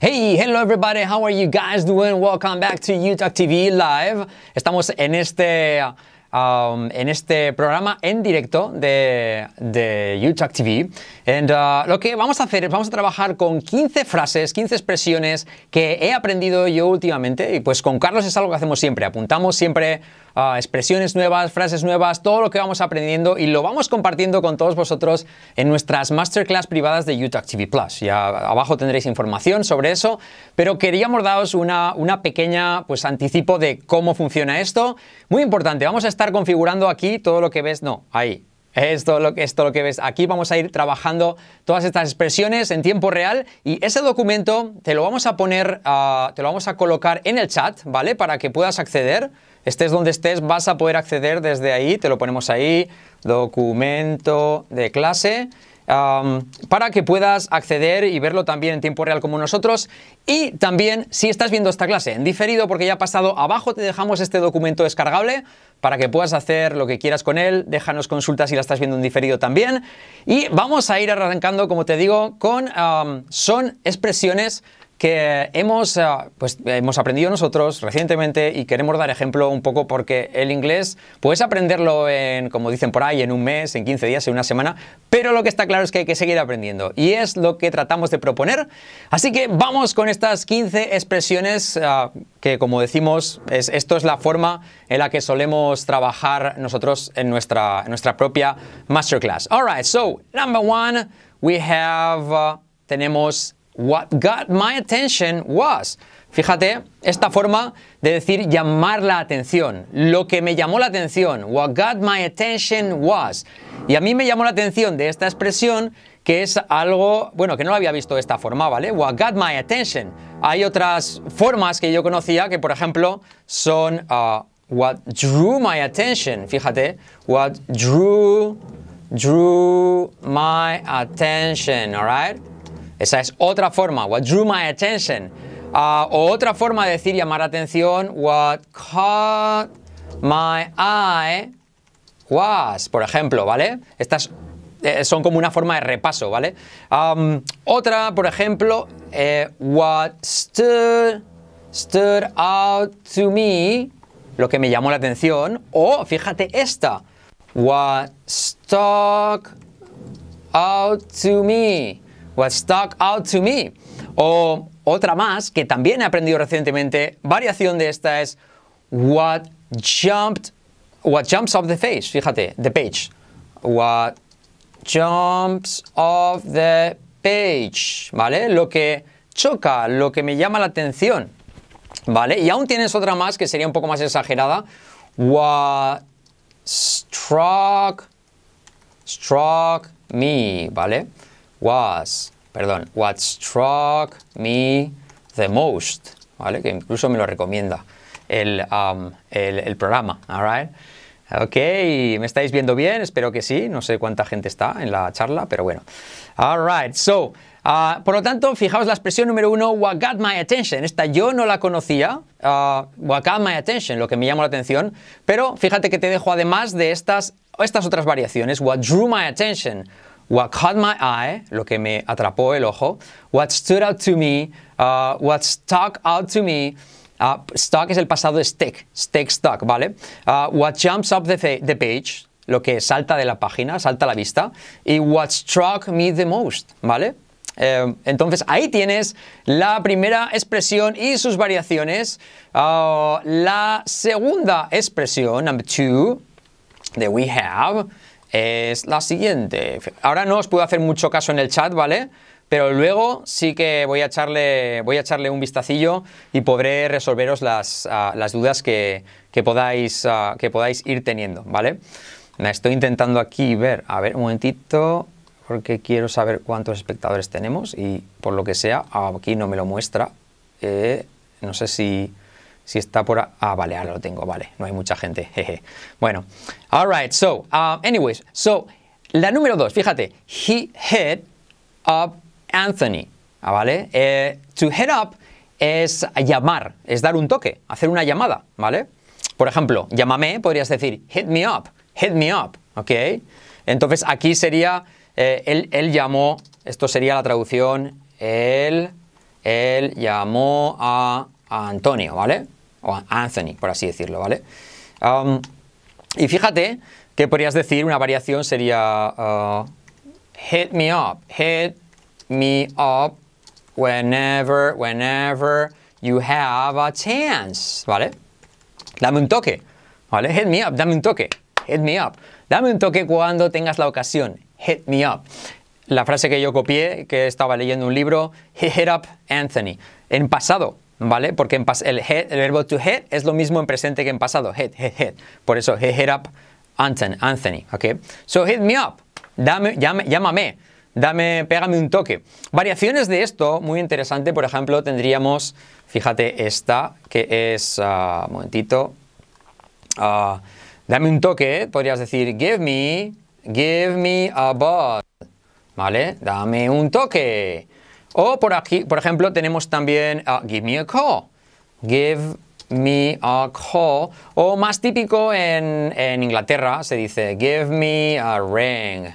Hey, hello everybody, how are you guys doing? Welcome back to Utah TV Live. Estamos en este, um, en este programa en directo de, de TV. And, uh, lo que vamos a hacer es, vamos a trabajar con 15 frases, 15 expresiones que he aprendido yo últimamente. Y pues con Carlos es algo que hacemos siempre, apuntamos siempre expresiones nuevas, frases nuevas, todo lo que vamos aprendiendo y lo vamos compartiendo con todos vosotros en nuestras masterclass privadas de Utah TV Plus. Ya abajo tendréis información sobre eso, pero queríamos daros una, pequeña pues, anticipo de cómo funciona esto. Muy importante, vamos a estar configurando aquí todo lo que ves, no, ahí, esto lo, esto lo que ves. Aquí vamos a ir trabajando todas estas expresiones en tiempo real y ese documento te lo vamos a poner, ah, te lo vamos a colocar en el chat, ¿vale? Para que puedas acceder estés donde estés, vas a poder acceder desde ahí, te lo ponemos ahí, documento de clase, para que puedas acceder y verlo también en tiempo real como nosotros. Y también, si estás viendo esta clase en diferido, porque ya ha pasado, abajo te dejamos este documento descargable para que puedas hacer lo que quieras con él. Déjanos consultas si la estás viendo en diferido también. Y vamos a ir arrancando, como te digo, con son expresiones que hemos, eh, pues, hemos aprendido nosotros recientemente y queremos dar ejemplo un poco porque el inglés puedes aprenderlo en, como dicen por ahí, en un mes, en 15 días, en una semana, pero lo que está claro es que hay que seguir aprendiendo y es lo que tratamos de proponer. Así que vamos con estas 15 expresiones eh, que como decimos, esto es la forma en la que solemos trabajar nosotros en nuestra, nuestra propia masterclass. Alright, so number one, we have, eh, tenemos What got my attention was. Fíjate, esta forma de decir llamar la atención. Lo que me llamó la atención. What got my attention was. Y a mí me llamó la atención de esta expresión que es algo, bueno, que no lo había visto de esta forma, ¿vale? What got my attention. Hay otras formas que yo conocía que, por ejemplo, son uh, what drew my attention. Fíjate, what drew, drew my attention, alright? Esa es otra forma. What drew my attention. Ah, o otra forma de decir llamar atención. What caught my eye was. Por ejemplo, ¿vale? Estas eh, son como una forma de repaso, ¿vale? otra, por ejemplo, eh, what stood, stood out to me. Lo que me llamó la atención. O, fíjate, esta. What stuck out to me What stuck out to me. O otra más que también he aprendido recientemente, variación de esta es What jumped, what jumps off the page. Fíjate, the page. What jumps off the page, ¿vale? Lo que choca, lo que me llama la atención, ¿vale? Y aún tienes otra más que sería un poco más exagerada. What struck, struck me, ¿vale? was, perdón, what struck me the most, ¿vale? Que incluso me lo recomienda um, el, programa, all right? Ok, ¿me estáis viendo bien? Espero que sí. No sé cuánta gente está en la charla, pero bueno. All so, uh, por lo tanto, fijaos la expresión número uno, what got my attention. Esta yo no la conocía, uh, what got my attention, lo que me llamó la atención. Pero fíjate que te dejo además de estas, estas otras variaciones, what drew my attention, What caught my eye, lo que me atrapó el ojo. What stood out to me, uh, what stuck out to me. Uh, stuck es el pasado de stick, stick, stuck, ¿vale? Uh, what jumps up the, page, lo que salta de la página, salta a la vista. Y what struck me the most, ¿vale? Eh, entonces ahí tienes la primera expresión y sus variaciones. la segunda expresión, number two, that we have es la siguiente. Ahora no os puedo hacer mucho caso en el chat, ¿vale? Pero luego sí que voy a echarle, voy a echarle un vistacillo y podré resolveros las, ah, dudas que, podáis, ah, que podáis ir teniendo, ¿vale? La estoy intentando aquí ver, a ver, un momentito, porque quiero saber cuántos espectadores tenemos y por lo que sea, aquí no me lo muestra. Eh, no sé si... Si está por... Ah, vale, ahora lo tengo, vale. No hay mucha gente, Bueno, Alright, right, so, um, anyways, so, la número dos, fíjate. He hit up Anthony, ah, ¿vale? Eh, to head up es llamar, es dar un toque, hacer una llamada, ¿vale? Por ejemplo, llámame, podrías decir, hit me up, hit me up, ¿ok? Entonces aquí sería, eh, él, llamó, esto sería la traducción, él, él llamó a, a Antonio, ¿vale? Anthony, por así decirlo, ¿vale? y fíjate que podrías decir, una variación sería uh, hit me up, hit me up whenever, whenever you have a chance, ¿vale? Dame un toque, ¿vale? Hit me up, dame un toque, hit me up. Dame un toque cuando tengas la ocasión, hit me up. La frase que yo copié, que estaba leyendo un libro, hit up Anthony, en pasado, ¿vale? Porque en el, el verbo to head es lo mismo en presente que en pasado, head, head, head. Por eso, head, up Anthony, So hit me up, Dame, llámame, dame, pégame un toque. Variaciones de esto, muy interesante, por ejemplo, tendríamos, fíjate esta, que es, ah, un momentito, ah, dame un toque, podrías decir, give me, give me a ball, ¿vale? Dame un toque, o por aquí, por ejemplo, tenemos también ah, give me a call. Give me a call. O más típico en, Inglaterra se dice give me a ring.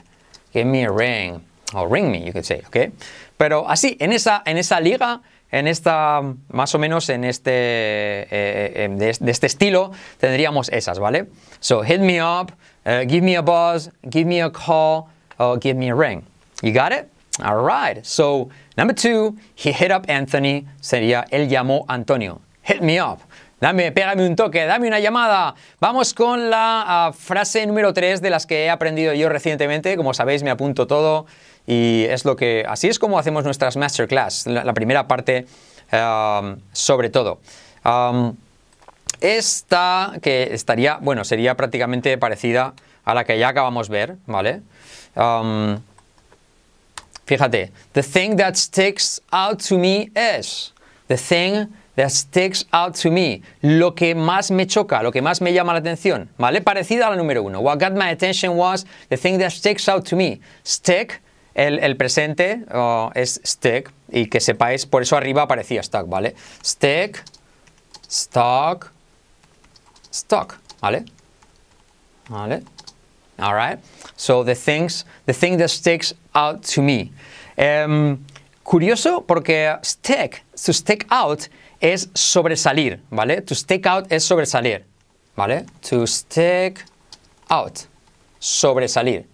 Give me a ring. O ring me, you could say, ¿ok? Pero así, en esa, en esa liga, en esta, más o menos en este, eh, eh, em, de, este estilo, tendríamos esas, ¿vale? So, hit me up, eh, give me a buzz, give me a call, or give me a ring. You got it? All right, so number two, he hit up Anthony, sería él llamó Antonio. Hit me up. Dame, pégame un toque, dame una llamada. Vamos con la ah, frase número tres de las que he aprendido yo recientemente. Como sabéis, me apunto todo y es lo que así es como hacemos nuestras masterclass, la, primera parte um, sobre todo. Um, esta que estaría, bueno, sería prácticamente parecida a la que ya acabamos de ver, ¿vale? Um, Fíjate, the thing that sticks out to me is. The thing that sticks out to me. Lo que más me choca, lo que más me llama la atención. ¿Vale? Parecida a la número uno. What got my attention was the thing that sticks out to me. Stick, el, presente es stick. Y que sepáis, por eso arriba aparecía stock, ¿vale? Stick, stock, stock, ¿vale? ¿Vale? All right. So the things, the thing that sticks out to me. Em, curioso porque stick, to stick out es sobresalir, ¿vale? To stick out es sobresalir, ¿vale? To stick out, sobresalir.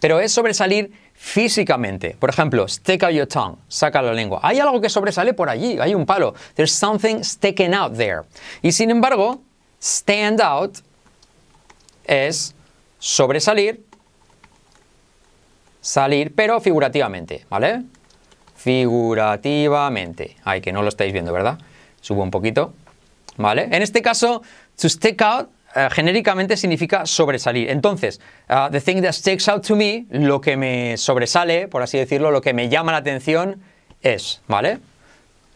Pero es sobresalir físicamente. Por ejemplo, stick out your tongue, saca la lengua. Hay algo que sobresale por allí, hay un palo. There's something sticking out there. Y sin embargo, stand out es sobresalir salir, pero figurativamente, ¿vale? Figurativamente. Ay, que no lo estáis viendo, ¿verdad? Subo un poquito, ¿vale? En este caso, to stick out eh, genéricamente significa sobresalir. Entonces, ah, the thing that sticks out to me, lo que me sobresale, por así decirlo, lo que me llama la atención es, ¿vale?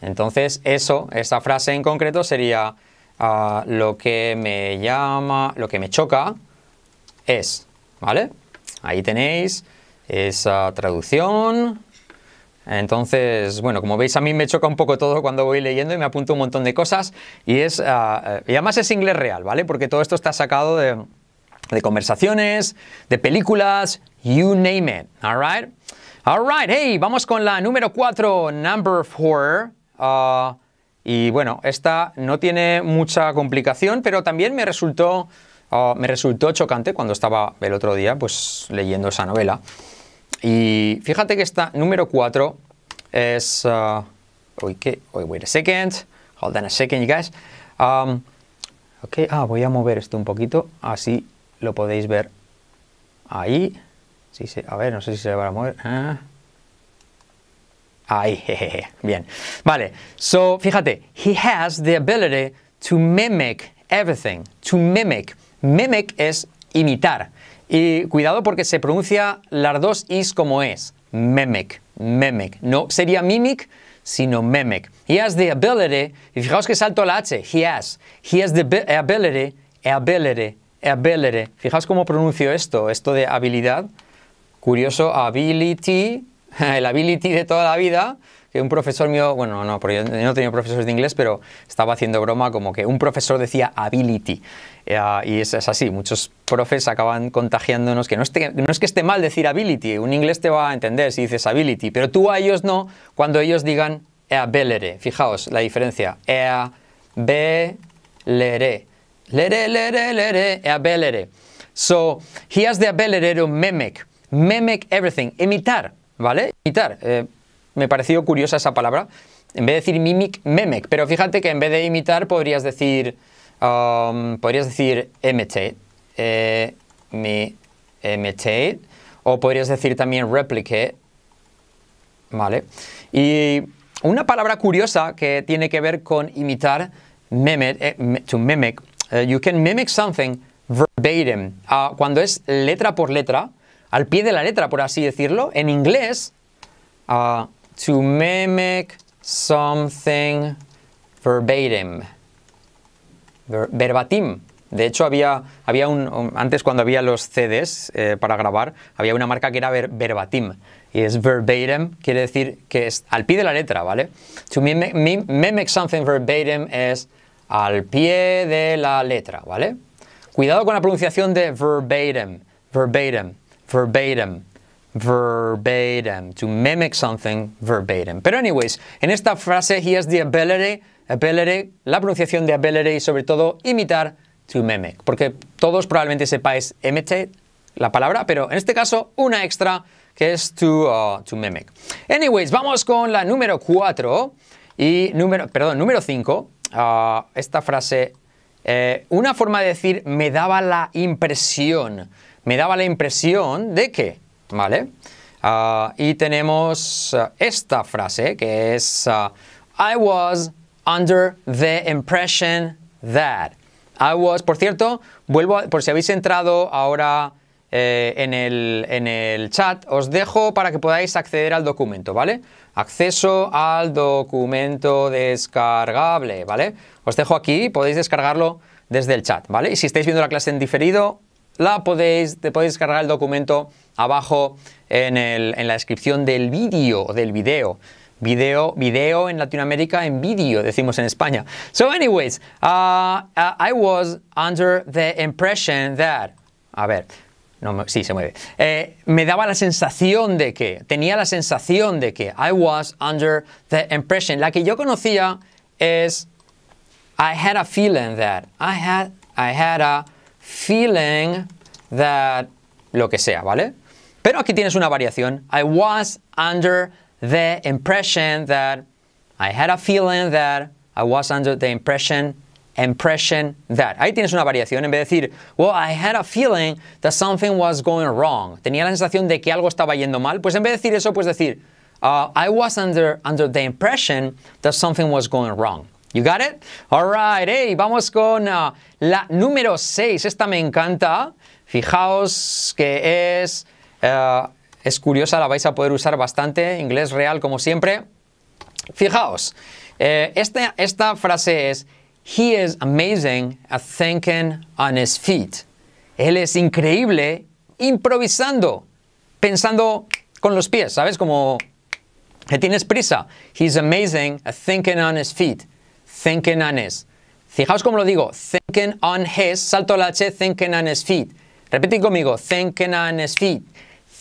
Entonces, eso, esta frase en concreto sería ah, lo que me llama, lo que me choca es, ¿vale? Ahí tenéis esa traducción. Entonces, bueno, como veis a mí me choca un poco todo cuando voy leyendo y me apunto un montón de cosas y es, ah, eh, y además es inglés real, ¿vale? Porque todo esto está sacado de, conversaciones, de películas, you name it, alright? Alright, hey, vamos con la número 4, number 4. Ah, y bueno, esta no tiene mucha complicación, pero también me resultó, ah, me resultó chocante cuando estaba el otro día pues leyendo esa novela. Y fíjate que esta número 4 es... Uh, wait a second. Hold on a second, you guys. Um, ok, ah, voy a mover esto un poquito. Así lo podéis ver ahí. Sí, a ver, no sé si se va a mover. Ah. Ahí, Bien. Vale. So, fíjate. He has the ability to mimic everything. To mimic. Mimic es imitar. Y cuidado porque se pronuncia las dos is como es. memec. Memec. No sería mimic, sino memec. He has the ability, y fijaos que salto la H, he has. He has the ability, ability, ability. Fijaos cómo pronuncio esto, esto de habilidad. Curioso, ability, el ability de toda la vida que un profesor mío, bueno, no, porque yo no tenía profesores de inglés, pero estaba haciendo broma como que un profesor decía ability. Eh, y es, así, muchos profes acaban contagiándonos que no, no es que esté mal decir ability, un inglés te va a entender si dices ability, pero tú a ellos no cuando ellos digan ability. Fijaos la diferencia. Ability. Lere, lere, lere, ability. So, he has the ability to mimic. Mimic everything. Imitar, ¿vale? Imitar. Eh, me pareció curiosa esa palabra. En vez de decir mimic, memec. Pero fíjate que en vez de imitar podrías decir, um, podrías decir imitate, eh, mi, O podrías decir también replicate. ¿Vale? Y una palabra curiosa que tiene que ver con imitar, mimic, eh, to mimic. Eh, you can mimic something verbatim. cuando es letra por letra, al pie de la letra, por así decirlo, en inglés, to mimic something verbatim. verbatim. De hecho, había, había un, antes cuando había los CDs eh, para grabar, había una marca que era verbatim. Y es verbatim, quiere decir que es al pie de la letra, ¿vale? To mimic something verbatim es al pie de la letra, ¿vale? Cuidado con la pronunciación de verbatim, verbatim, verbatim verbatim, to mimic something verbatim. Pero anyways, en esta frase he has the ability, ability, la pronunciación de ability y sobre todo imitar to mimic, porque todos probablemente sepáis imitate la palabra, pero en este caso una extra que es to, uh, to mimic. Anyways, vamos con la número 4 y número, perdón, número 5. Uh, esta frase, eh, una forma de decir me daba la impresión, me daba la impresión de que ¿vale? Ah, y tenemos ah, esta frase que es ah, I was under the impression that. I was, por cierto, vuelvo, por si habéis entrado ahora eh, en, el, chat, os dejo para que podáis acceder al documento, ¿vale? Acceso al documento descargable, ¿vale? Os dejo aquí, podéis descargarlo desde el chat, ¿vale? Y si estáis viendo la clase en diferido, la te podéis descargar el documento abajo en, la descripción del vídeo, del video. Video, video en Latinoamérica en vídeo, decimos en España. So, anyways, uh, uh, I was under the impression that. A ver. No, sí, se mueve. Eh, me daba la sensación de que, tenía la sensación de que, I was under the impression. La que yo conocía es, I had a feeling that, I had, I had a feeling that, lo que sea, ¿vale? Pero aquí tienes una variación. I was under the impression that I had a feeling that I was under the impression impression that. Ahí tienes una variación. En vez de decir, well, I had a feeling that something was going wrong. Tenía la sensación de que algo estaba yendo mal. Pues en vez de decir eso, puedes decir, uh, I was under, the impression that something was going wrong. You got it? All right, hey, vamos con uh, la número 6. Esta me encanta. Fijaos que es... Eh, es curiosa, la vais a poder usar bastante, inglés real como siempre. Fijaos, eh, este, esta, frase es, He is amazing at thinking on his feet. Él es increíble improvisando, pensando con los pies, ¿sabes? Como que tienes prisa. He's amazing at thinking on his feet. Thinking on his. Fijaos cómo lo digo. Thinking on his. Salto la H. Thinking on his feet. Repite conmigo. Thinking on his feet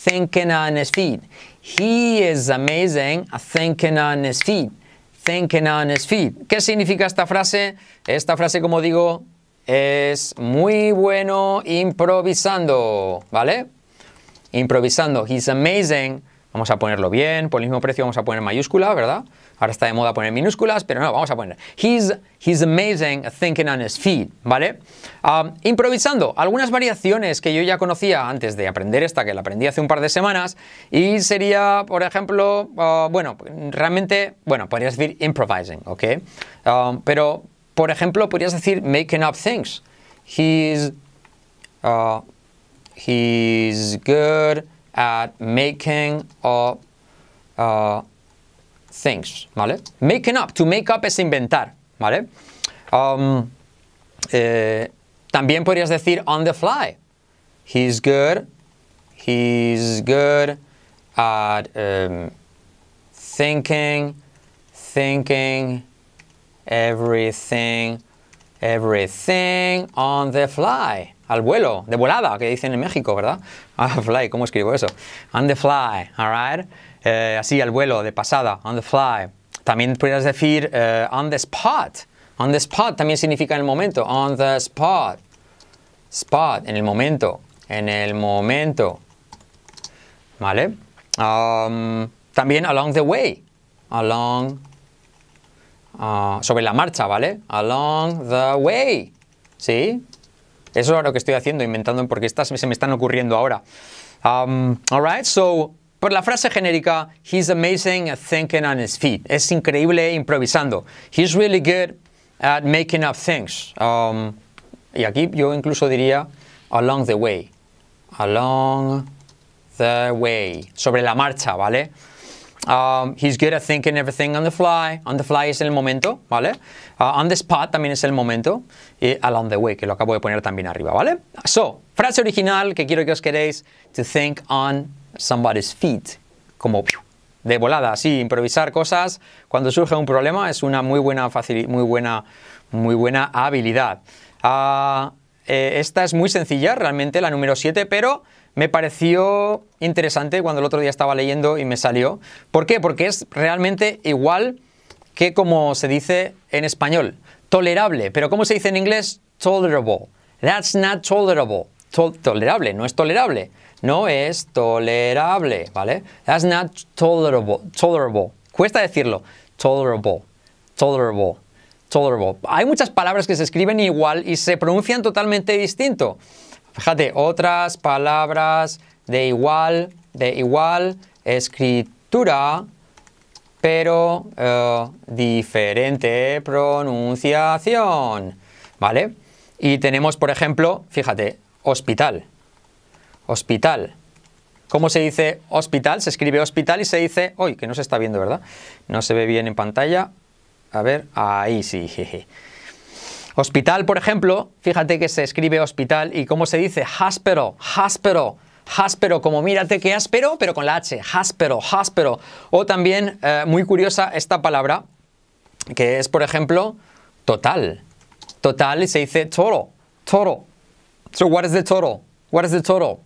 thinking on his feet. He is amazing thinking on his feet. Thinking on his feet. ¿Qué significa esta frase? Esta frase, como digo, es muy bueno improvisando, ¿vale? Improvisando. He's amazing. Vamos a ponerlo bien, por el mismo precio vamos a poner mayúscula, ¿verdad? Ahora está de moda poner minúsculas, pero no, vamos a poner. He's, he's amazing thinking on his feet, ¿vale? Ah, improvisando, algunas variaciones que yo ya conocía antes de aprender esta, que la aprendí hace un par de semanas, y sería, por ejemplo, ah, bueno, realmente, bueno, podrías decir improvising, ¿ok? Ah, pero, por ejemplo, podrías decir making up things. He's, he's good at making up things, ¿vale? Making up, to make up es inventar, ¿vale? Um, eh, también podrías decir on the fly. He's good, he's good at um, thinking, thinking, everything, everything on the fly. Al vuelo, de volada, que dicen en México, ¿verdad? On the ah, fly, ¿cómo escribo eso? On the fly, alright? Eh, así al vuelo, de pasada, on the fly. También podrías decir eh, on the spot. On the spot también significa en el momento. On the spot. Spot, en el momento. En el momento. ¿Vale? Um, también along the way. Along. Uh, sobre la marcha, ¿vale? Along the way. ¿Sí? Eso es lo que estoy haciendo, inventando porque estas se me están ocurriendo ahora. Um, so por la frase genérica, he's amazing at thinking on his feet. Es increíble improvisando. He's really good at making up things. Um, y aquí yo incluso diría along the way. Along the way. Sobre la marcha, ¿vale? Um, he's good at thinking everything on the fly. On the fly es el momento, ¿vale? Uh, on the spot también es el momento. Y along the way, que lo acabo de poner también arriba, ¿vale? So, frase original que quiero que os queréis. To think on somebody's feet, como de volada, así, improvisar cosas cuando surge un problema es una muy buena, muy buena, muy buena habilidad. Ah, eh, esta es muy sencilla, realmente, la número 7, pero me pareció interesante cuando el otro día estaba leyendo y me salió. ¿Por qué? Porque es realmente igual que como se dice en español, tolerable. Pero ¿cómo se dice en inglés? Tolerable. That's not tolerable. tolerable, no es tolerable. No es tolerable, ¿vale? That's not tolerable. Tolerable. Cuesta decirlo. Tolerable. Tolerable. Tolerable. Hay muchas palabras que se escriben igual y se pronuncian totalmente distinto. Fíjate, otras palabras de igual, de igual escritura, pero eh, diferente pronunciación, ¿vale? Y tenemos, por ejemplo, fíjate, hospital hospital. ¿Cómo se dice hospital? Se escribe hospital y se dice... hoy que no se está viendo, ¿verdad? No se ve bien en pantalla. A ver, ahí sí, Hospital, por ejemplo, fíjate que se escribe hospital y cómo se dice áspero, áspero, áspero, como mírate que áspero, pero con la H, Jáspero, áspero. O también, eh, muy curiosa esta palabra, que es, por ejemplo, total. Total y se dice toro, toro. So, what is the toro? What is the toro?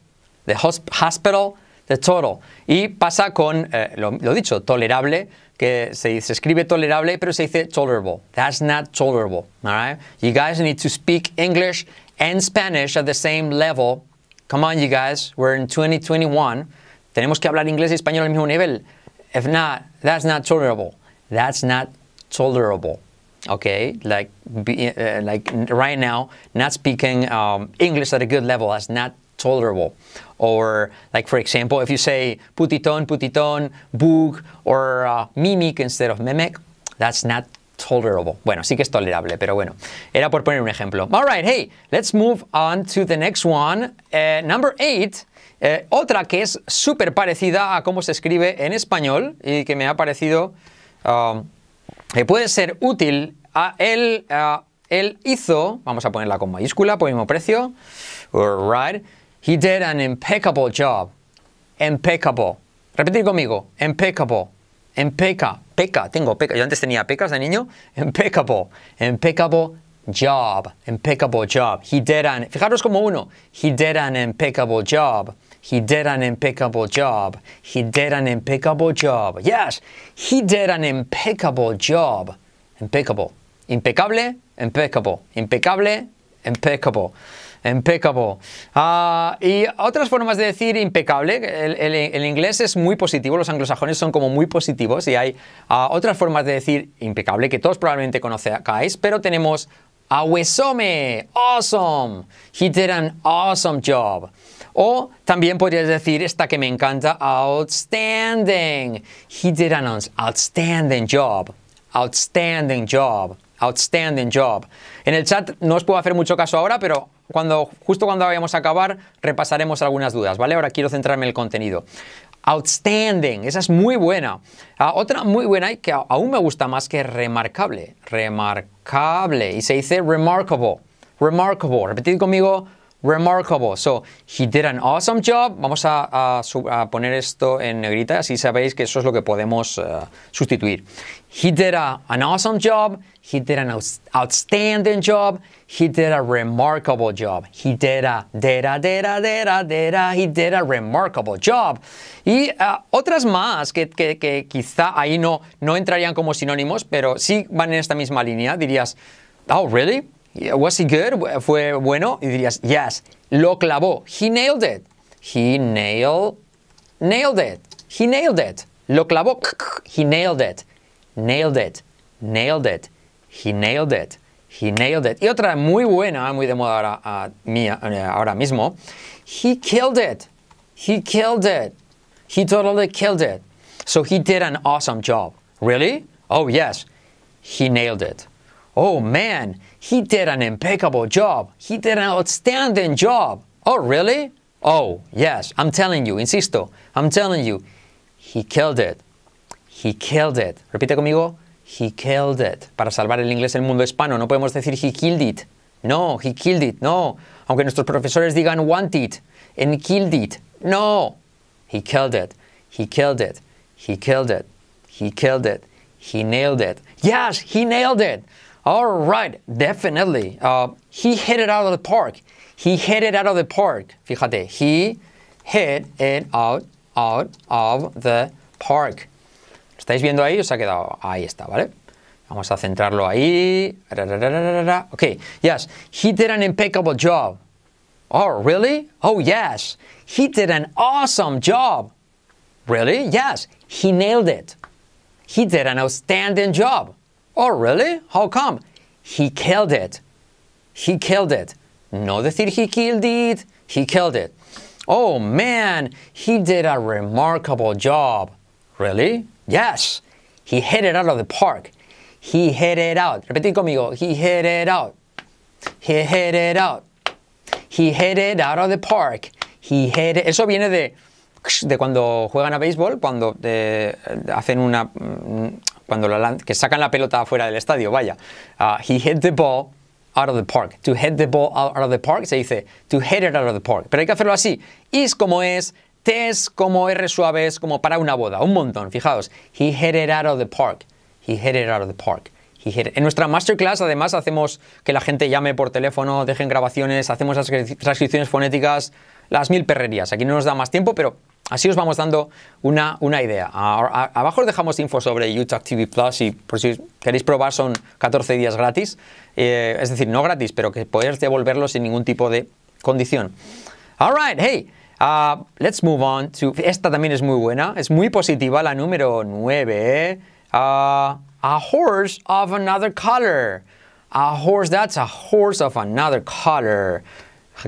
the hospital, the total. Y pasa con, eh, lo, dicho, tolerable, que se, escribe tolerable, pero se dice tolerable. That's not tolerable. All right? You guys need to speak English and Spanish at the same level. Come on, you guys, we're in 2021. Tenemos que hablar inglés y español al mismo nivel. If not, that's not tolerable. That's not tolerable. Okay, like eh, like right now, not speaking um, English at a good level that's not tolerable. Or like, for example, if you say putiton, putiton, bug, or uh, mimic instead of mimic, that's not tolerable. Bueno, sí que es tolerable, pero bueno. Era por poner un ejemplo. All right, hey, let's move on to the next one. Eh, number eight. Eh, otra que es súper parecida a cómo se escribe en español y que me ha parecido um, que puede ser útil. A él, él uh, hizo, vamos a ponerla con mayúscula por mismo precio, right, He did an impeccable job. Impeccable. Repetir conmigo. Impeccable. Impeca. Peca. Tengo peca. Yo antes tenía pecas de niño. Impeccable. Impeccable job. Impeccable job. He did an. Fijaros como uno. He did an impeccable job. He did an impeccable job. He did an impeccable job. Yes, he did an impeccable job. Impeccable. Impecable, impeccable. Impecable, impeccable. Impeccable. Ah, y otras formas de decir impecable, el, inglés es muy positivo, los anglosajones son como muy positivos y hay ah, otras formas de decir impecable que todos probablemente conocéis. pero tenemos awesome, awesome, he did an awesome job. O también podrías decir esta que me encanta, outstanding, he did an outstanding job, outstanding job, outstanding job. En el chat no os puedo hacer mucho caso ahora, pero cuando, justo cuando vayamos a acabar, repasaremos algunas dudas, ¿vale? Ahora quiero centrarme en el contenido. Outstanding, esa es muy buena. Ah, otra muy buena y que aún me gusta más que Remarkable Remarkable Y se dice remarkable. Remarkable. Repetid conmigo, remarkable. So, he did an awesome job. Vamos a, poner esto en negrita, así sabéis que eso es lo que podemos eh, sustituir. He did a, an awesome job. He did an outstanding job. He did a remarkable job. He did a, did a, did a, did a, did a he did a remarkable job. Y eh, otras más que, que, que, quizá ahí no, no entrarían como sinónimos, pero sí van en esta misma línea. Dirías, oh, really? Was he good? ¿Fue bueno? Y dirías, yes, lo clavó. He nailed it. He nailed, nailed it. He nailed it. Lo clavó. He nailed it. Nailed it. Nailed it. He nailed it. He nailed it. Y otra muy buena, muy de moda ahora, a ah, mí, eh, ahora mismo. He killed it. He killed it. He totally killed it. So he did an awesome job. Really? Oh, yes. He nailed it. Oh man, he did an impeccable job. He did an outstanding job. Oh, really? Oh, yes, I'm telling you, insisto, I'm telling you, he killed it. He killed it. Repite conmigo. He killed it. Para salvar el inglés en el mundo hispano, no podemos decir he killed it. No, he killed it. No. Aunque nuestros profesores digan want it and killed it. No. He killed it. He killed it. He killed it. He killed it. He nailed it. Yes, he nailed it. All right, definitely. Uh, he hit it out of the park. He hit it out of the park. Fíjate, he hit it out, out of the park. estáis viendo ahí? Os ha quedado. Ahí está, ¿vale? Vamos a centrarlo ahí. Okay, yes. He did an impeccable job. Oh, really? Oh, yes. He did an awesome job. Really? Yes. He nailed it. He did an outstanding job. Oh, really? How come? He killed it. He killed it. No, the thing he killed it. He killed it. Oh man, he did a remarkable job. Really? Yes. He hit it out of the park. He hit it out. Repetir conmigo. He hit it out. He hit it out. He hit it out of the park. He hit it. Eso viene de, de cuando juegan a béisbol, cuando de, eh, hacen una mm, cuando la, que sacan la pelota afuera del estadio, vaya. Ah, he hit the ball out of the park. To hit the ball out of the park se dice to hit it out of the park. Pero hay que hacerlo así. Is como es, es como R suaves, como para una boda. Un montón, fijaos. He hit it out of the park. He hit it out of the park. En nuestra masterclass, además, hacemos que la gente llame por teléfono, dejen grabaciones, hacemos las transcripciones fonéticas, las mil perrerías. Aquí no nos da más tiempo, pero Así os vamos dando una, una idea. abajo os dejamos info sobre YouTube TV Plus y por si queréis probar son 14 días gratis. Eh, es decir, no gratis, pero que podéis devolverlo sin ningún tipo de condición. All right, hey. Uh, let's move on to... Esta también es muy buena, es muy positiva, la número 9. Uh, a horse of another color. A horse, that's a horse of another color.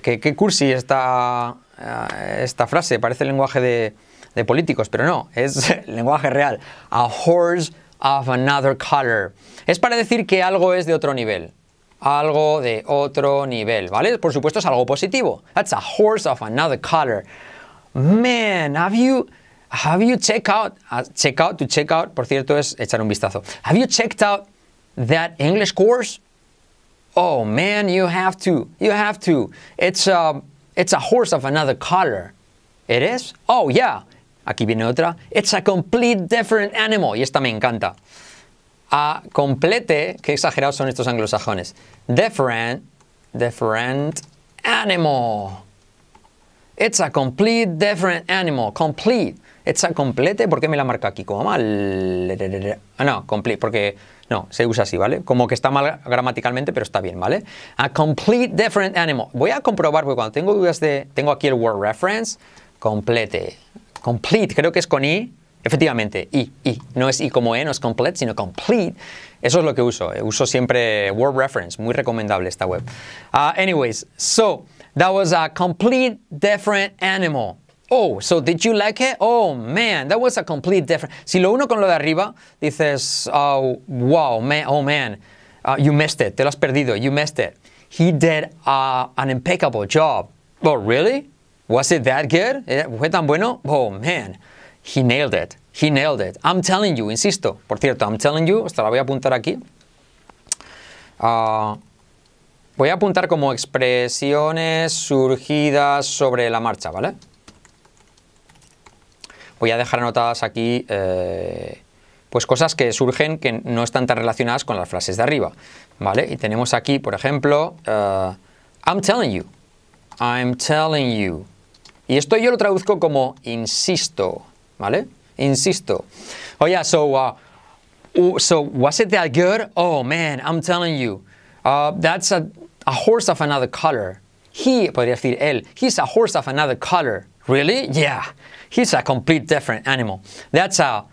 Qué, cursi está? Eh, esta frase, parece lenguaje de, políticos, pero no, es lenguaje real. A horse of another color. Es para decir que algo es de otro nivel. Algo de otro nivel, ¿vale? Por supuesto es algo positivo. That's a horse of another color. Man, have you have you checked out ah, check out to check out, por cierto es echar un vistazo. Have you checked out that English course? Oh man, you have to. You have to. It's a... Um, It's a horse of another color. It is? Oh, yeah. Aquí viene otra. It's a complete different animal. Y esta me encanta. A complete, qué exagerados son estos anglosajones. Different, different animal. It's a complete different animal. Complete. It's a complete. ¿Por qué me la marca aquí como mal? Ah, no, complete. Porque no, se usa así, ¿vale? Como que está mal gramaticalmente, pero está bien, ¿vale? A complete different animal. Voy a comprobar, porque cuando tengo dudas de... Tengo aquí el word reference. Complete. Complete, creo que es con I. Efectivamente, I, I. No es I como E, no es complete, sino complete. Eso es lo que uso. Eh, uso siempre word reference. Muy recomendable esta web. Ah, anyways, so, that was a complete different animal. Oh, so did you like it? Oh, man, that was a complete different. Si lo uno con lo de arriba, dices, oh, wow, man, oh, man, uh, you missed it. Te lo has perdido. You missed it. He did uh, an impeccable job. Oh, really? Was it that good? Eh, ¿Fue tan bueno? Oh, man, he nailed it. He nailed it. I'm telling you, insisto. Por cierto, I'm telling you, hasta la voy a apuntar aquí. Uh, voy a apuntar como expresiones surgidas sobre la marcha, ¿vale? voy a dejar anotadas aquí eh, pues cosas que surgen que no están tan relacionadas con las frases de arriba. ¿vale? Y tenemos aquí, por ejemplo, eh, I'm telling you, I'm telling you. Y esto yo lo traduzco como insisto, ¿vale? Insisto. Oh yeah, so, uh, so was it that good? Oh man, I'm telling you, uh, that's a, a horse of another color. He, podría decir él, he's a horse of another color. Really? Yeah. He's a complete different animal. That's a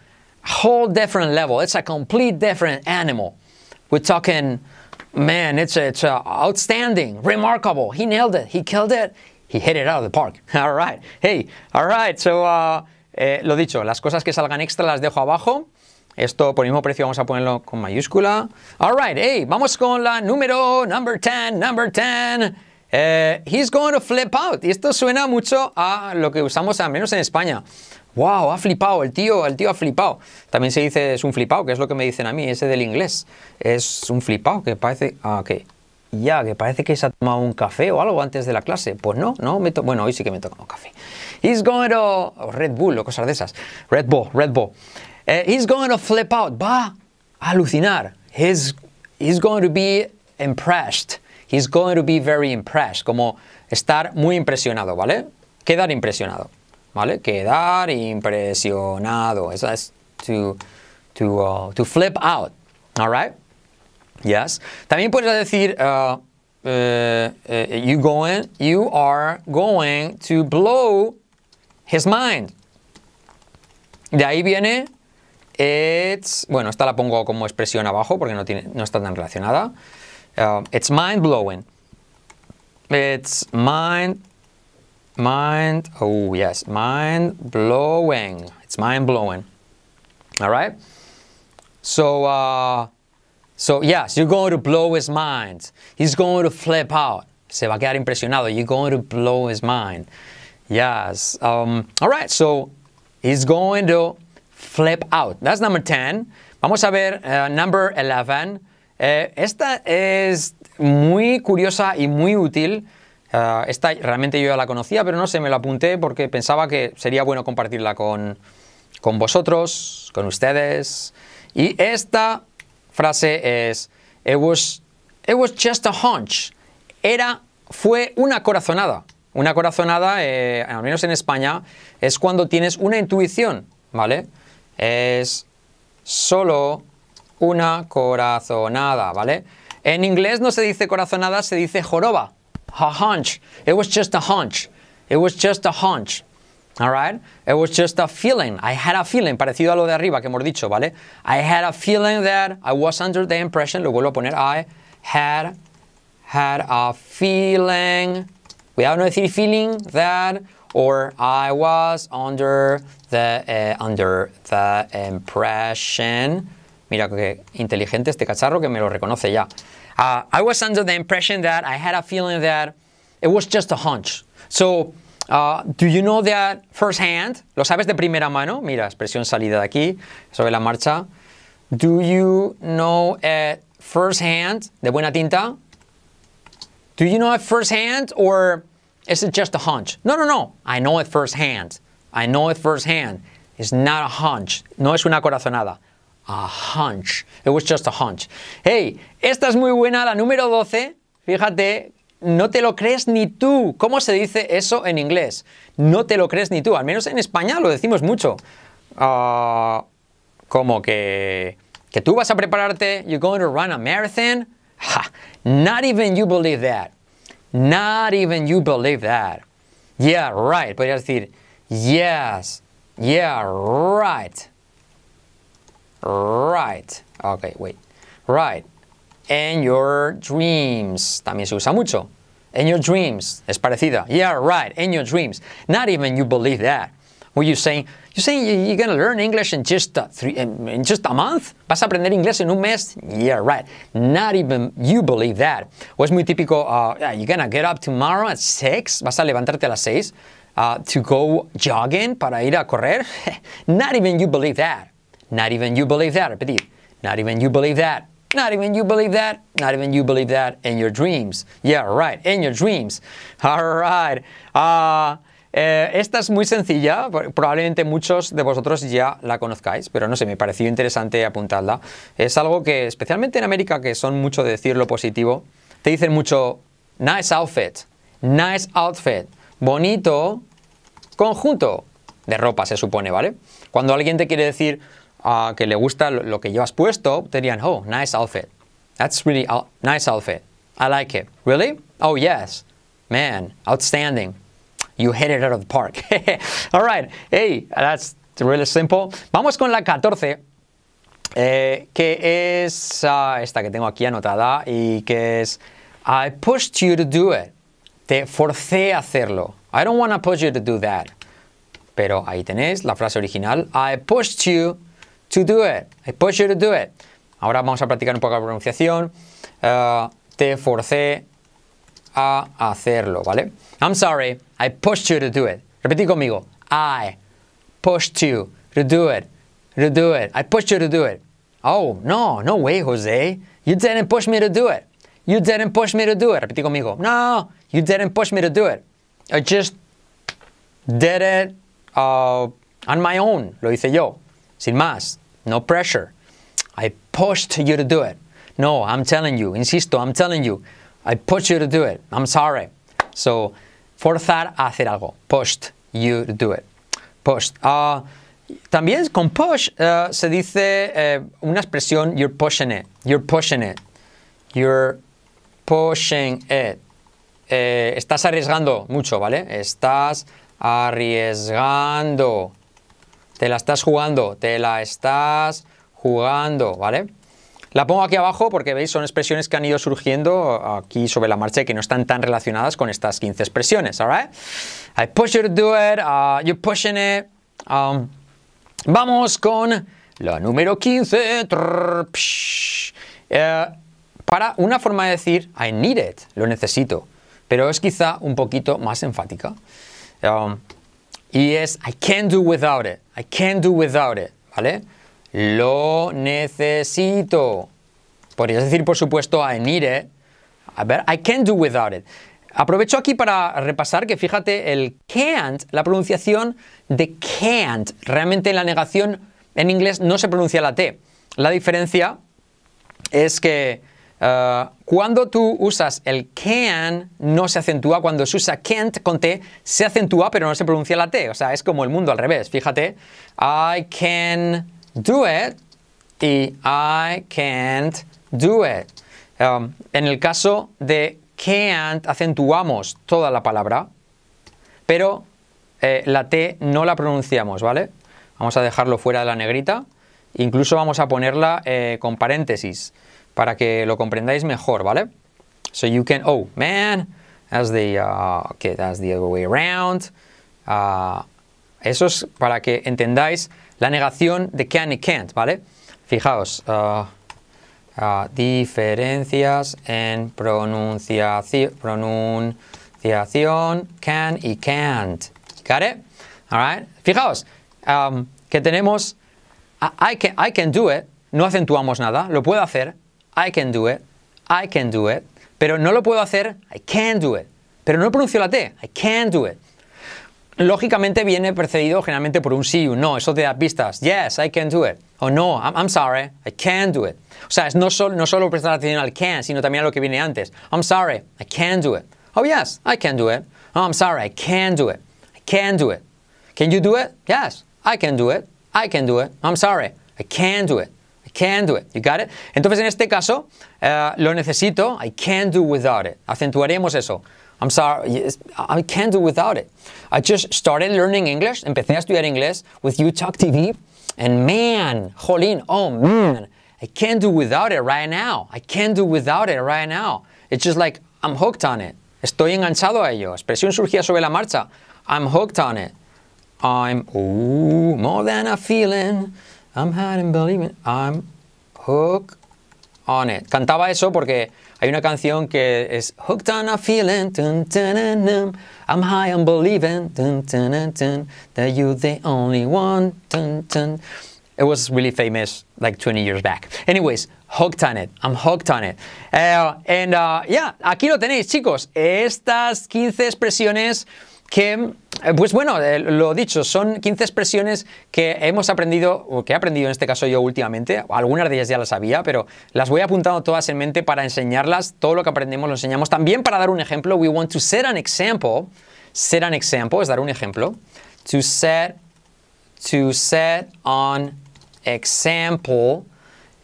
whole different level. It's a complete different animal. We're talking, man, it's, a, it's uh, outstanding, remarkable. He nailed it. He killed it. He hit it out of the park. All right. Hey, all right. So, uh, eh, lo dicho, las cosas que salgan extra las dejo abajo. Esto por mismo precio vamos a ponerlo con mayúscula. All right. Hey, vamos con la número, number 10, number 10. Eh, he's going to flip out. Y esto suena mucho a lo que usamos al menos en España. Wow, ha flipado, el tío, el tío ha flipado. También se dice es un flipado, que es lo que me dicen a mí, ese del inglés. Es un flipado que parece, ah, Ya, que parece que se ha tomado un café o algo antes de la clase. Pues no, no, me bueno, hoy sí que me he tomado café. He's going to, Red Bull o cosas de esas. Red Bull, Red Bull. Eh, he's going to flip out, va a alucinar. He's, he's going to be impressed. He's going to be very impressed, como estar muy impresionado, ¿vale? Quedar impresionado, ¿vale? Quedar impresionado. Eso es to, to uh, flip out, all right? Yes. También puedes decir, uh, eh, eh, you, going, you are going to blow his mind. De ahí viene it's, bueno, esta la pongo como expresión abajo porque no, tiene, no está tan relacionada. Um, it's mind blowing. It's mind, mind, oh yes, mind blowing. It's mind blowing. All right? So, uh, so yes, you're going to blow his mind. He's going to flip out. Se va a quedar impresionado. You're going to blow his mind. Yes. Um, all right, so he's going to flip out. That's number 10. Vamos a ver uh, number 11. Eh, esta es muy curiosa y muy útil. Ah, esta realmente yo ya la conocía, pero no se me la apunté porque pensaba que sería bueno compartirla con, vosotros, con ustedes. Y esta frase es, it was, just a hunch. Era, fue una corazonada. Una corazonada, eh, al menos en España, es cuando tienes una intuición, ¿vale? Es solo una corazonada, ¿vale? En inglés no se dice corazonada, se dice joroba. A hunch. It was just a hunch. It was just a hunch. All right? It was just a feeling. I had a feeling, parecido a lo de arriba que hemos dicho, ¿vale? I had a feeling that I was under the impression, lo vuelvo a poner, I had, had a feeling, have no decir feeling, that, or I was under the, eh, under the impression, Mira qué inteligente este cacharro que me lo reconoce ya. Ah, I was under the impression that I had a feeling that it was just a hunch. So, ah, do you know that firsthand? ¿Lo sabes de primera mano? Mira, expresión salida de aquí, sobre la marcha. Do you know at hand? De buena tinta. Do you know it hand or is it just a hunch? No, no, no. I know it firsthand. I know it firsthand. It's not a hunch. No es una corazonada a hunch. It was just a hunch. Hey, esta es muy buena, la número 12. Fíjate, no te lo crees ni tú. ¿Cómo se dice eso en inglés? No te lo crees ni tú. Al menos en español lo decimos mucho. Ah, como que, que tú vas a prepararte, you're going to run a marathon. not even you believe that. Not even you believe that. Yeah, right. Podrías decir, yes, yeah, right. Right. okay, wait. Right. and your dreams. También se usa mucho. In your dreams. Es parecida. Yeah, right. In your dreams. Not even you believe that. What you saying? You saying you're gonna learn English in just a month? Vas a aprender inglés en un mes? Yeah, right. Not even you believe that. O es muy típico. Uh, you're gonna get up tomorrow at six. Vas a levantarte a las 6, uh, to go jogging para ir a correr. Not even you believe that. Not even you believe that. Repetir. Not even you believe that. Not even you believe that. Not even you believe that in your dreams. Yeah, right. In your dreams. All right. Ah, eh, esta es muy sencilla, probablemente muchos de vosotros ya la conozcáis, pero no sé, me pareció interesante apuntarla. Es algo que, especialmente en América, que son mucho de decir lo positivo, te dicen mucho, nice outfit, nice outfit, bonito conjunto de ropa, se supone, ¿vale? Cuando alguien te quiere decir, que le gusta lo, que yo has puesto, te dirían, oh, nice outfit. That's really nice outfit. I like it. Really? Oh, yes. Man, outstanding. You hit it out of the park. All right. Hey, that's really simple. Vamos con la 14. Eh, que es ah, esta que tengo aquí anotada y que es I pushed you to do it. Te forcé a hacerlo. I don't want to push you to do that. Pero ahí tenéis la frase original. I pushed you to do it. I pushed you to do it. Ahora vamos a practicar un poco la pronunciación. Eh, te forcé a hacerlo, ¿vale? I'm sorry, I pushed you to do it. Repetí conmigo. I pushed you to do it. To do it. I pushed you to do it. Oh, no, no way, Jose. You didn't push me to do it. You didn't push me to do it. Repetí conmigo. No, you didn't push me to do it. I just did it uh, on my own. Lo hice yo. Sin más, no pressure. I pushed you to do it. No, I'm telling you, insisto, I'm telling you. I pushed you to do it. I'm sorry. So, forzar a hacer algo. Pushed you to do it. Pushed. Ah, también con push eh, se dice eh, una expresión, you're pushing it. You're pushing it. You're pushing it. Eh, estás arriesgando mucho, ¿vale? Estás arriesgando te la estás jugando, te la estás jugando, ¿vale? La pongo aquí abajo porque veis, son expresiones que han ido surgiendo aquí sobre la marcha y que no están tan relacionadas con estas 15 expresiones, ¿vale? I push you to do it, uh, you're pushing it. Um, vamos con la número 15. Eh, para una forma de decir I need it, lo necesito, pero es quizá un poquito más enfática. Um, y es I can't do without it. I can't do without it, ¿vale? Lo necesito. Podrías decir, por supuesto, a need it. A ver, I can't do without it. Aprovecho aquí para repasar que fíjate, el can't, la pronunciación de can't, realmente en la negación en inglés no se pronuncia la T. La diferencia es que Ah, cuando tú usas el can, no se acentúa. Cuando se usa can't con T, se acentúa, pero no se pronuncia la T. O sea, es como el mundo al revés. Fíjate, I can do it y I can't do it. Um, en el caso de can't, acentuamos toda la palabra, pero eh, la T no la pronunciamos, ¿vale? Vamos a dejarlo fuera de la negrita. Incluso vamos a ponerla eh, con paréntesis para que lo comprendáis mejor, ¿vale? So you can, oh, man, that's the, uh, okay, that's the other way around. Uh, eso es para que entendáis la negación de can y can't, ¿vale? Fijaos, uh, diferencias en pronunciación, pronunciación, can y can't. ¿Got it? All right. Fijaos, um, que tenemos I can do it, no acentuamos nada, lo puedo hacer, I can do it, I can do it, pero no lo puedo hacer, I can do it. Pero no pronuncio la T, I can do it. Lógicamente viene precedido generalmente por un sí y no, eso te da pistas. Yes, I can do it. O no, I'm, sorry, I can do it. O sea, es no, no solo prestar atención al can, sino también a lo que viene antes. I'm sorry, I can do it. Oh yes, I can do it. Oh, I'm sorry, I can do it. I can do it. Can you do it? Yes, I can do it. I can do it. I'm sorry, I can do it. can't do it. You got it? Entonces, en este caso, uh, lo necesito. I can't do without it. Acentuaremos eso. I'm sorry. I can't do without it. I just started learning English. Empecé a estudiar inglés with You Talk TV. And man, jolín, oh man, I can't do without it right now. I can't do without it right now. It's just like I'm hooked on it. Estoy enganchado a ello. Expresión surgía sobre la marcha. I'm hooked on it. I'm ooh, more than a feeling. I'm and believing, I'm hooked on it. Cantaba eso porque hay una canción que es hooked on a feeling, dun, dun, dun, I'm high on believing, that you're the only one. It was really famous like 20 years back. Anyways, hooked on it. I'm hooked on it. Uh, and uh, yeah, aquí lo tenéis, chicos. Estas 15 expresiones que, eh, pues bueno, eh, lo dicho, son 15 expresiones que hemos aprendido, o que he aprendido en este caso yo últimamente, algunas de ellas ya las había, pero las voy apuntando todas en mente para enseñarlas, todo lo que aprendemos lo enseñamos. También para dar un ejemplo, we want to set an example, set an example es dar un ejemplo, to set, to set an example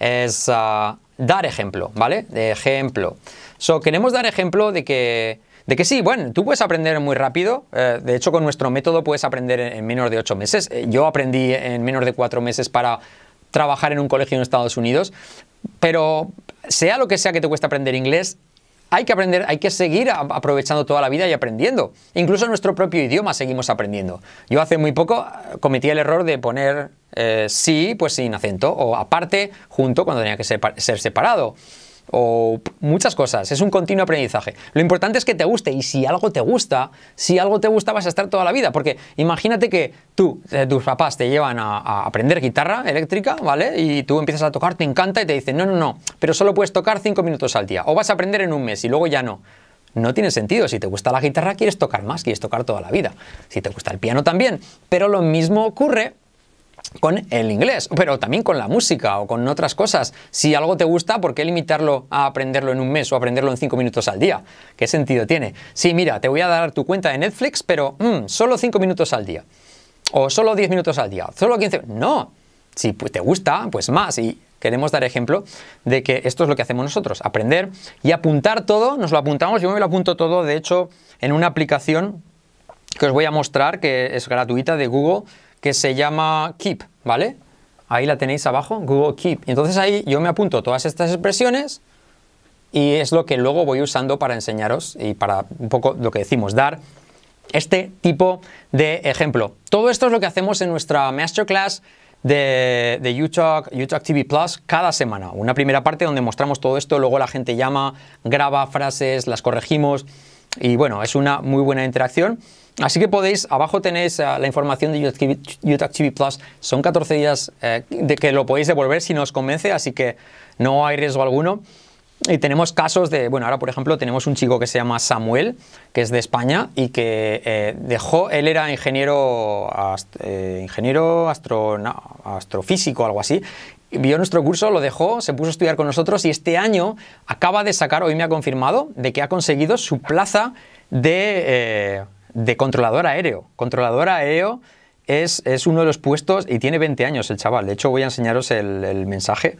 es ah, dar ejemplo, ¿vale? De ejemplo. So, queremos dar ejemplo de que de que sí, bueno, tú puedes aprender muy rápido, eh, de hecho con nuestro método puedes aprender en, menos de ocho meses, eh, yo aprendí en menos de cuatro meses para trabajar en un colegio en Estados Unidos, pero sea lo que sea que te cueste aprender inglés, hay que aprender, hay que seguir aprovechando toda la vida y aprendiendo. Incluso nuestro propio idioma seguimos aprendiendo. Yo hace muy poco eh, cometí el error de poner sí, pues sin acento, o aparte, junto, cuando tenía que ser separado o muchas cosas. Es un continuo aprendizaje. Lo importante es que te guste y si algo te gusta, si algo te gusta vas a estar toda la vida. Porque imagínate que tú, eh, tus papás te llevan a, a, aprender guitarra eléctrica, ¿vale? Y tú empiezas a tocar, te encanta y te dicen, no, no, no, pero solo puedes tocar cinco minutos al día. O vas a aprender en un mes y luego ya no. No tiene sentido. Si te gusta la guitarra, quieres tocar más, quieres tocar toda la vida. Si te gusta el piano también. Pero lo mismo ocurre con el inglés, pero también con la música o con otras cosas. Si algo te gusta, ¿por qué limitarlo a aprenderlo en un mes o aprenderlo en cinco minutos al día? ¿Qué sentido tiene? Sí, mira, te voy a dar tu cuenta de Netflix, pero mm, solo cinco minutos al día. O solo 10 minutos al día. Solo 15. No. Si te gusta, pues más. Y queremos dar ejemplo de que esto es lo que hacemos nosotros. Aprender y apuntar todo. Nos lo apuntamos. Yo me lo apunto todo, de hecho, en una aplicación que os voy a mostrar, que es gratuita de Google que se llama Keep, ¿vale? Ahí la tenéis abajo, Google Keep. Entonces ahí yo me apunto todas estas expresiones y es lo que luego voy usando para enseñaros y para un poco lo que decimos, dar este tipo de ejemplo. Todo esto es lo que hacemos en nuestra masterclass de, de UTalk, TV Plus cada semana. Una primera parte donde mostramos todo esto, luego la gente llama, graba frases, las corregimos y bueno, es una muy buena interacción. Así que podéis, abajo tenéis eh, la información de Utah Plus. Son 14 días eh, de que lo podéis devolver si no os convence, así que no hay riesgo alguno. Y tenemos casos de, bueno, ahora por ejemplo tenemos un chico que se llama Samuel, que es de España y que eh, dejó, él era ingeniero, ingeniero astrofísico, algo así, vio nuestro curso, lo dejó, se puso a estudiar con nosotros y este año acaba de sacar, hoy me ha confirmado, de que ha conseguido su plaza de de controlador aéreo. Controlador aéreo es, uno de los puestos y tiene 20 años el chaval. De hecho, voy a enseñaros el, mensaje.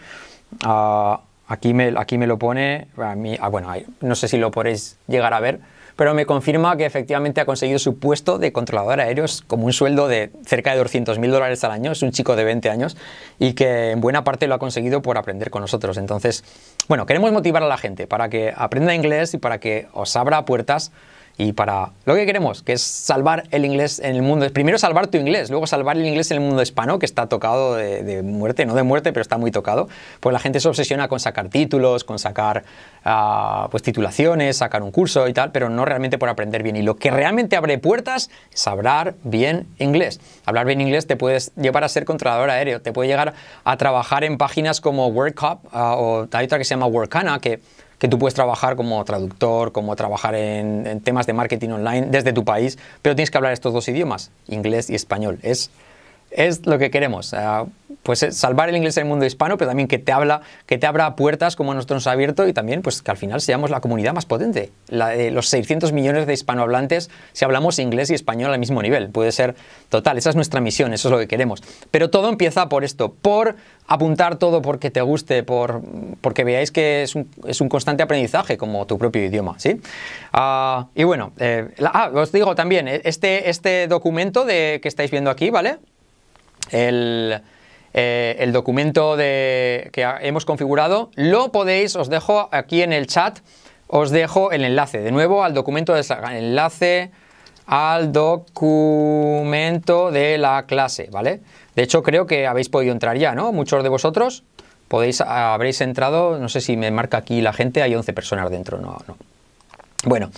Ah, aquí, me, aquí me lo pone, ah, bueno, no sé si lo podéis llegar a ver, pero me confirma que efectivamente ha conseguido su puesto de controlador aéreo, es como un sueldo de cerca de 200 mil dólares al año, es un chico de 20 años y que en buena parte lo ha conseguido por aprender con nosotros. Entonces, bueno, queremos motivar a la gente para que aprenda inglés y para que os abra puertas y para lo que queremos, que es salvar el inglés en el mundo. Primero salvar tu inglés, luego salvar el inglés en el mundo hispano, que está tocado de, muerte, no de muerte, pero está muy tocado. Pues la gente se obsesiona con sacar títulos, con sacar ah, pues titulaciones, sacar un curso y tal, pero no realmente por aprender bien. Y lo que realmente abre puertas es hablar bien inglés. Hablar bien inglés te puedes llevar a ser controlador aéreo, te puede llegar a trabajar en páginas como World ah, o hay otra que se llama Workana, que que tú puedes trabajar como traductor, como trabajar en, temas de marketing online desde tu país, pero tienes que hablar estos dos idiomas, inglés y español. Es es lo que queremos. Ah, pues salvar el inglés en el mundo hispano, pero también que te, habla, que te abra puertas como nosotros nos ha abierto y también pues que al final seamos la comunidad más potente. Eh, los 600 millones de hispanohablantes si hablamos inglés y español al mismo nivel. Puede ser total, esa es nuestra misión, eso es lo que queremos. Pero todo empieza por esto, por apuntar todo porque te guste, por, porque veáis que es un, constante aprendizaje como tu propio idioma. ¿sí? Ah, y bueno, eh, ah, os digo también, eh, este, este documento de, que estáis viendo aquí, ¿vale? Eh, el, documento que hemos configurado, lo podéis, os dejo aquí en el chat, os dejo el enlace. De nuevo al documento de enlace al documento de la clase, ¿vale? De hecho, creo que habéis podido entrar ya, ¿no? Muchos de vosotros podéis, habréis entrado, no sé si me marca aquí la gente, hay 11 personas dentro, no, no. Bueno,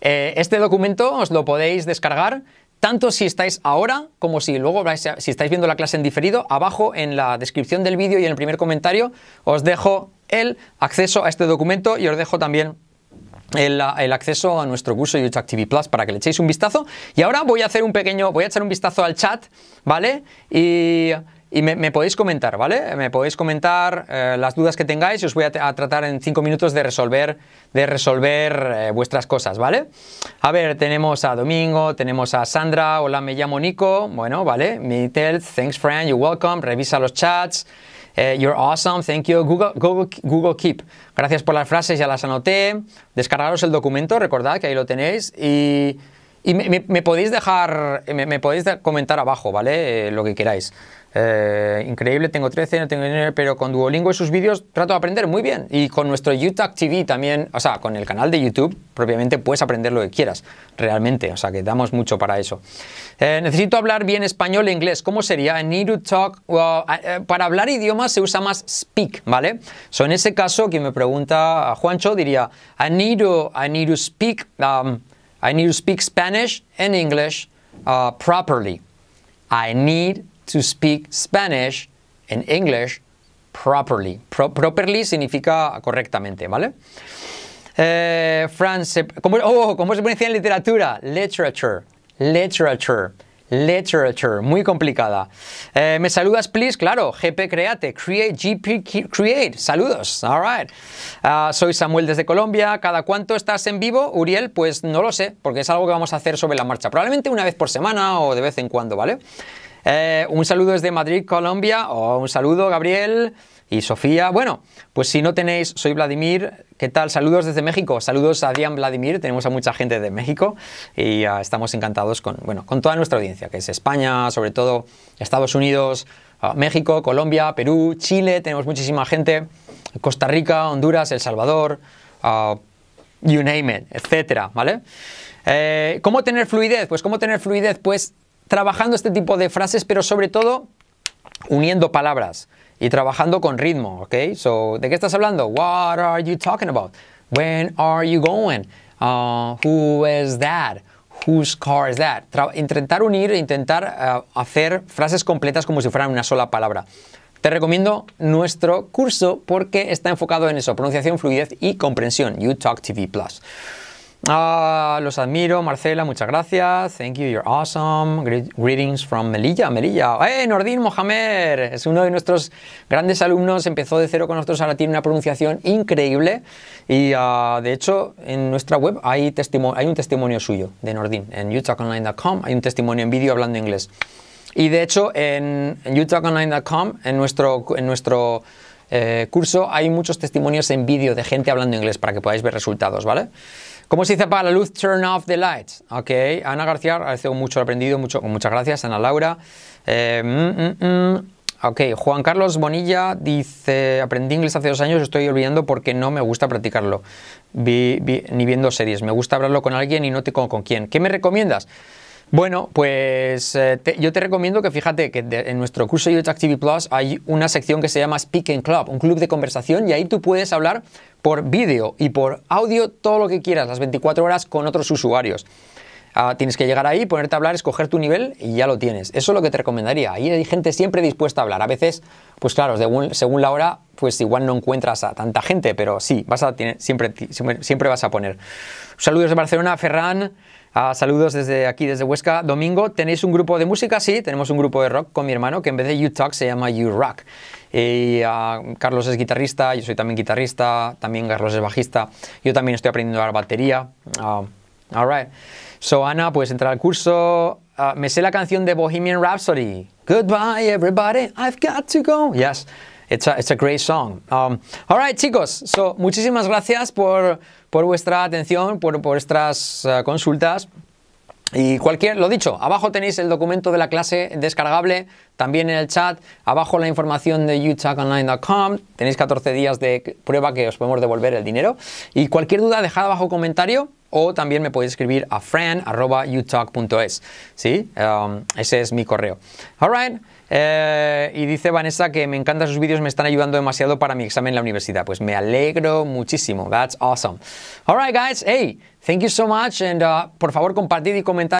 eh, este documento os lo podéis descargar tanto si estáis ahora como si luego si estáis viendo la clase en diferido, abajo en la descripción del vídeo y en el primer comentario os dejo el acceso a este documento y os dejo también el, acceso a nuestro curso YouTube TV Plus para que le echéis un vistazo. Y ahora voy a hacer un pequeño, voy a echar un vistazo al chat, ¿vale? Y y me, podéis comentar, ¿vale? Me podéis comentar eh, las dudas que tengáis y os voy a, tratar en cinco minutos de resolver, de resolver eh, vuestras cosas, ¿vale? A ver, tenemos a Domingo, tenemos a Sandra, hola, me llamo Nico, bueno, ¿vale? Mitel, thanks friend, you're welcome, revisa los chats. Eh, you're awesome, thank you. Google, Keep. Gracias por las frases, ya las anoté. Descargaros el documento, recordad que ahí lo tenéis. Y, me, podéis dejar, me, me podéis comentar abajo, ¿vale? lo que queráis. Eh, increíble, tengo 13, no tengo dinero, pero con Duolingo y sus vídeos trato de aprender muy bien. Y con nuestro YouTube TV también, o sea, con el canal de YouTube, propiamente puedes aprender lo que quieras, realmente. O sea, que damos mucho para eso. Eh, necesito hablar bien español e inglés. ¿Cómo sería? I need to talk. Eh, para hablar idiomas se usa más speak, ¿vale? So, en ese caso, quien me pregunta a Juancho diría: I need to, I need to speak. Um, I need to speak Spanish and English uh, properly. I need to speak Spanish and English properly. properly significa correctamente, ¿vale? Eh, France, oh, ¿cómo, se pronuncia en literatura? Literature, literature, literature, muy complicada. Eh, ¿Me saludas, please? Claro, GP Create, create, GP Create, saludos, all right. Ah, soy Samuel desde Colombia, ¿cada cuánto estás en vivo, Uriel? Pues no lo sé, porque es algo que vamos a hacer sobre la marcha, probablemente una vez por semana o de vez en cuando, ¿vale? Eh, un saludo desde Madrid, Colombia. o un saludo, Gabriel y Sofía. Bueno, pues si no tenéis, soy Vladimir. ¿Qué tal? Saludos desde México. Saludos a Dian Vladimir. Tenemos a mucha gente de México y ah, estamos encantados con, bueno, con toda nuestra audiencia, que es España, sobre todo Estados Unidos, ah, México, Colombia, Perú, Chile. Tenemos muchísima gente. Costa Rica, Honduras, El Salvador, ah, you name it, etcétera, ¿vale? Eh, ¿Cómo tener fluidez? Pues cómo tener fluidez, pues trabajando este tipo de frases, pero sobre todo uniendo palabras y trabajando con ritmo, ¿de qué estás hablando? What are you talking about? When are you going? Uh, who is that? Whose car is that? intentar unir, e intentar uh, hacer frases completas como si fueran una sola palabra. Te recomiendo nuestro curso porque está enfocado en eso, pronunciación, fluidez y comprensión, You Talk TV Plus. Ah, los admiro, Marcela, muchas gracias. Thank you, you're awesome. Greetings from Melilla, Melilla. ¡Eh, Nordin Mohamed! Es uno de nuestros grandes alumnos, empezó de cero con nosotros, ahora tiene una pronunciación increíble. Y ah, de hecho, en nuestra web hay, un testimonio suyo de Nordin. En youtalkonline.com hay un testimonio en vídeo hablando inglés. Y de hecho, en, en youtalkonline.com, en nuestro, en nuestro eh, curso, hay muchos testimonios en vídeo de gente hablando inglés para que podáis ver resultados, ¿vale? ¿Cómo se dice para la luz? Turn off the lights. Ok, Ana García, agradezco mucho lo aprendido, mucho, muchas gracias, Ana Laura. Eh, mm, mm, mm. Juan Carlos Bonilla dice, aprendí inglés hace dos años, estoy olvidando porque no me gusta practicarlo, ni viendo series, me gusta hablarlo con alguien y no tengo con quién. ¿Qué me recomiendas? Bueno, pues eh, yo te recomiendo que fíjate que en nuestro curso de TV Plus hay una sección que se llama Speak and Club, un club de conversación, y ahí tú puedes hablar por vídeo y por audio todo lo que quieras, las 24 horas con otros usuarios. Ah, tienes que llegar ahí, ponerte a hablar, escoger tu nivel y ya lo tienes. Eso es lo que te recomendaría. Ahí hay gente siempre dispuesta a hablar. A veces, pues claro, según, la hora, pues igual no encuentras a tanta gente, pero sí, vas a tener, siempre, siempre, siempre vas a poner. Saludos de Barcelona, Ferran. Ah, saludos desde aquí, desde Huesca. Domingo, ¿tenéis un grupo de música? Sí, tenemos un grupo de rock con mi hermano que en vez de You Talk se llama You Rock. Ah, Carlos es guitarrista, yo soy también guitarrista, también Carlos es bajista. Yo también estoy aprendiendo a la batería. Ah, all right. So, Ana, puedes entrar al curso. me sé la canción de Bohemian Rhapsody. Goodbye, everybody, I've got to go. Yes, it's a, it's a great song. Um, all right, chicos, so, muchísimas gracias por por vuestra atención, por, vuestras eh, consultas. Y cualquier, lo dicho, abajo tenéis el documento de la clase descargable, también en el chat, abajo la información de utalkonline.com, tenéis 14 días de prueba que os podemos devolver el dinero. Y cualquier duda, dejad abajo comentario o también me podéis escribir a fran.utalk.es, ¿Sí? Um, ese es mi correo. All right. Eh, y dice Vanessa que me encantan sus vídeos, me están ayudando demasiado para mi examen en la universidad. Pues me alegro muchísimo. That's awesome. All right, guys. Hey, thank you so much. And uh, por favor, compartid y comentad.